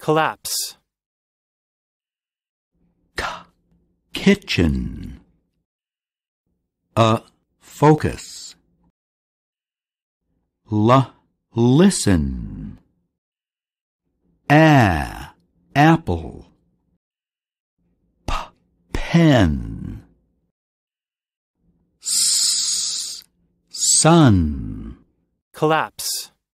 collapse. K kitchen. A focus. L listen. A apple. P pen. S sun. Collapse.